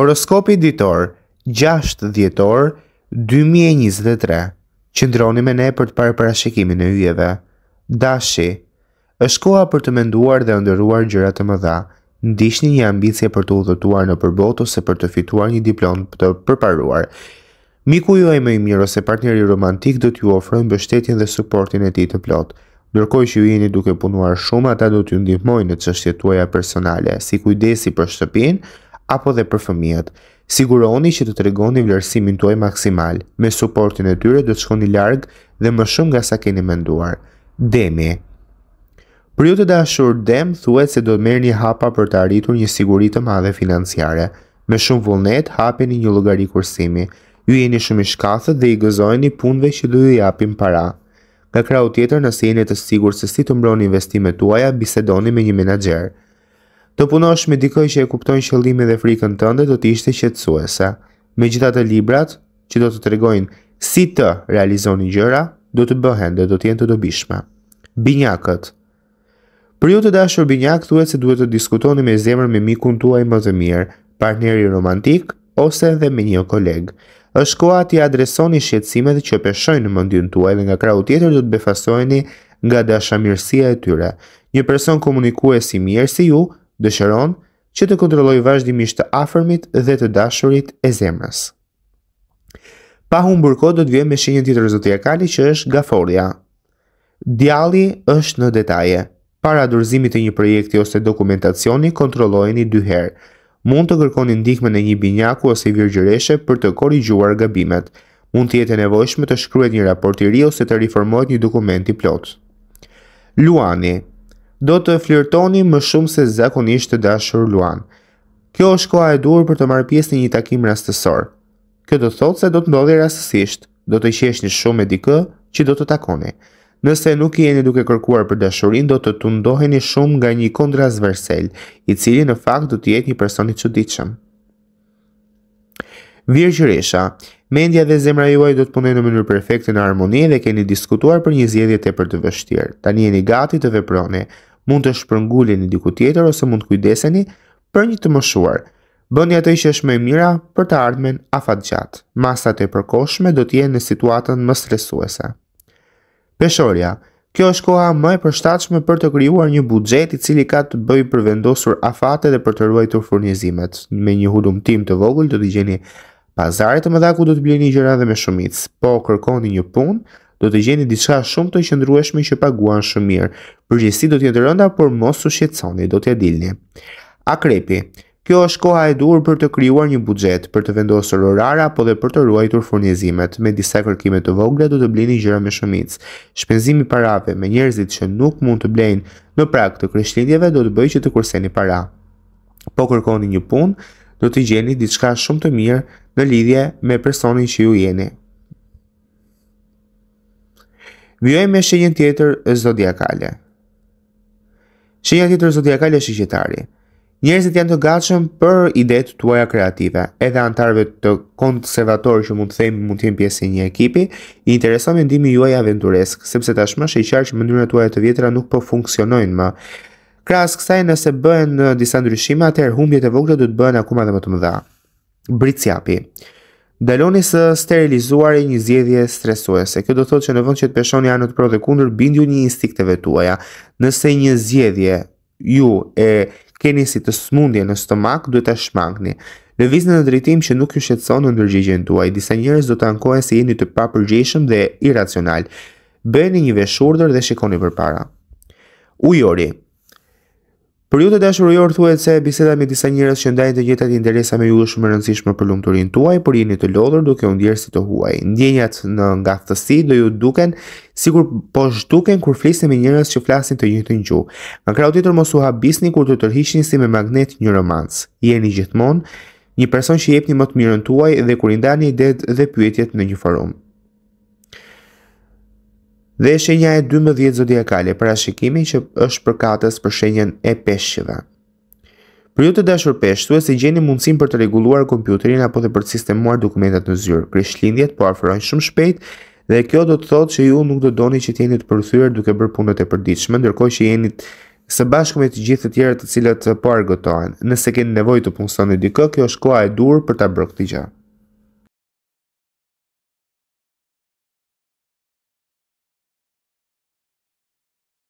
Horoskopi ditor 6 dhjetor 2023 Qëndroni me ne për të parë parashikimin e ujeve Dashi është koha për të menduar dhe ndëruar gjërat të më dha Ndishtë një ambicje për të udhëtuar në përbotu se për të fituar një diplom të përparuar Miku ju e me i mirë ose partneri romantik dhe t'ju ofrojnë bështetjen dhe supportin e ti të plot Ndërkoj që ju jeni duke punuar shumë ata do t'ju ndihmojnë në qështjetuaja personale Si kujdesi për shtëpinë apo dhe për fëmijët. Siguroni që të tregoni vlerësimin tuaj maksimal. Me suportin e tyre do të shkoni larg dhe më shumë nga sa keni menduar. Demi. Për ju të dashur Dem thuhet se do të merrni hapa për të arritur një siguri të madhe financiare. Me shumë vullnet hapeni një llogari kursimi. Ju jeni shumë i shkathët dhe i gëzojeni punëve që do ju japim para. Nga krau tjetër, nëse jeni të sigurt se si të mbroni investimet tuaja, bisedoni me një menaxher. Të punosh me dikoj që e kuptojnë qëllimi dhe frikën tënde do të ishte qetësuese. Me gjitha të librat që do të të regojnë si të realizoni gjëra, do të bëhen dhe do të jenë të dobishme. Binjakët Për ju të dashur binjak, thuet se duhet të diskutoni me zemër me mikun tuaj më dhe mirë, partneri romantik, ose dhe me një koleg. është koha ti adresoni shqetsimet që peshojnë në mëndin tuaj dhe nga krau tjetër du të befasojni nga dashamirësia e tyre. Një person komunikues i mirë si ju, dëshëron që të kontrolloj vazhdimisht të afërmit dhe të dashurit e zemrës. Pa humbur kohë do të vijmë me shenjën tjetër zodiakale që është gaforia. Djalli është në detaje. Para dorëzimit të një projekti ose dokumentacioni kontrollojeni dy herë. Mund të kërkoni ndihmën e një binjaku ose virgjëreshe për të korrigjuar gabimet. Mund të jetë nevojshme të shkruhet një raport i ri ose të riformohet një dokument i plotë. Luani, do të flirtoni më shumë se zakonisht të dashur Luan. Kjo është koha e dur për të marrë pjesë në një takim rastësor. Kjo do thotë se do të ndodhi rastësisht, do të qeshni shumë me dikë që do të takoni. Nëse nuk i jeni duke kërkuar për dashurinë, do të tundoheni shumë nga një kontrast versel, i cili në fakt do të jetë një person i çuditshëm. Virgjëresha, mendja dhe zemra juaj do të punojnë në mënyrë perfekte në harmoni dhe keni diskutuar për një zgjedhje tepër të vështirë. Tani jeni gati të veproni mund të shpërngulin një diku tjetër ose mund të kujdeseni për një të mëshuar. Bëni atë që është më e mira për të ardhmen afatgjat. Masat e përkohshme do të jenë në situatën më stresuese. Peshorja, kjo është koha më e përshtatshme për të krijuar një buxhet i cili ka të bëjë për vendosur afate dhe për të ruajtur furnizimet. Me një hulumtim të vogël do të gjeni pazare të mëdha ku do të blini gjëra dhe me shumicë. Po kërkoni një punë do të gjeni diçka shumë të qëndrueshme që paguan shumë mirë. Përgjësi do jetë rënda, por mos u shqetësoni, do t'ja dilni. Akrepi, kjo është koha e dur për të kryuar një buxhet, për të vendosur orara, po dhe për të ruajtur furnizimet. Me disa kërkime të vogla do të blini gjëra me shumic. Shpenzimi parave me njerëzit që nuk mund të blejnë në prak të kryshlindjeve do të bëj që të kurseni para. Po kërkoni një punë, do të gjeni diçka shumë të mirë në lidhje me personin që ju jeni. Vjojmë me shenjën tjetër zodiakale. Shenja tjetër zodiakale është shqetari. Njerëzit janë të gatshëm për idet tuaja kreative, edhe antarëve të konservatorë që mund të themi mund të jenë pjesë e një ekipi, i intereson mendimi juaj aventuresk, sepse tashmë është i qartë që mënyrat tuaja të vjetra nuk po funksionojnë më. Krahas kësaj, nëse bëhen disa ndryshime, atëherë humbjet e vogla do të bëhen akoma dhe më të mëdha. Britsi Daloni së sterilizuar e një zjedhje stresuese. Kjo do thotë që në vënd që të peshoni anë të pro dhe kundër, bindju një instikteve tuaja. Nëse një zjedhje ju e keni si të smundje në stomak, duhet të shmangni. Në vizën në drejtim që nuk ju shetson në nërgjegjen tuaj, disa njërës do të ankoja se jeni të papërgjeshëm dhe irracional. bëjni një veshurder dhe shikoni për para. Ujori, Për ju të dashurojor thuhet se biseda me disa njerëz që ndajnë të njëjtat interesa me ju është shumë e rëndësishme për lumturinë tuaj, por jeni të lodhur duke u ndjerë si të huaj. Ndjenjat në ngaftësi do ju duken sikur po shduken, kur flisni me njerëz që flasin të njëjtën gjuhë. Nga krau tjetër mos u habisni kur të tërhiqni si me magnet një romans. Jeni gjithmonë një person që jepni më të mirën tuaj dhe kur i ndani idet dhe pyetjet në një forum dhe shenja e 12 zodiakale për ashikimin që është për katës për shenjen e peshqeve. Për ju të dashur peshë, thua se gjeni mundësim për të reguluar kompjuterin apo dhe për të sistemuar dokumentat në zyrë. Kryshlindjet po afrojnë shumë shpejt dhe kjo do të thotë që ju nuk do doni që t'jeni të përthyrë duke bërë punët e përdiqme, ndërkoj që jeni së bashku me të gjithë të tjere të cilat të po argëtojnë. Nëse keni nevoj të punësoni dikë, kjo është koha e dur për ta bërë këtë gjatë.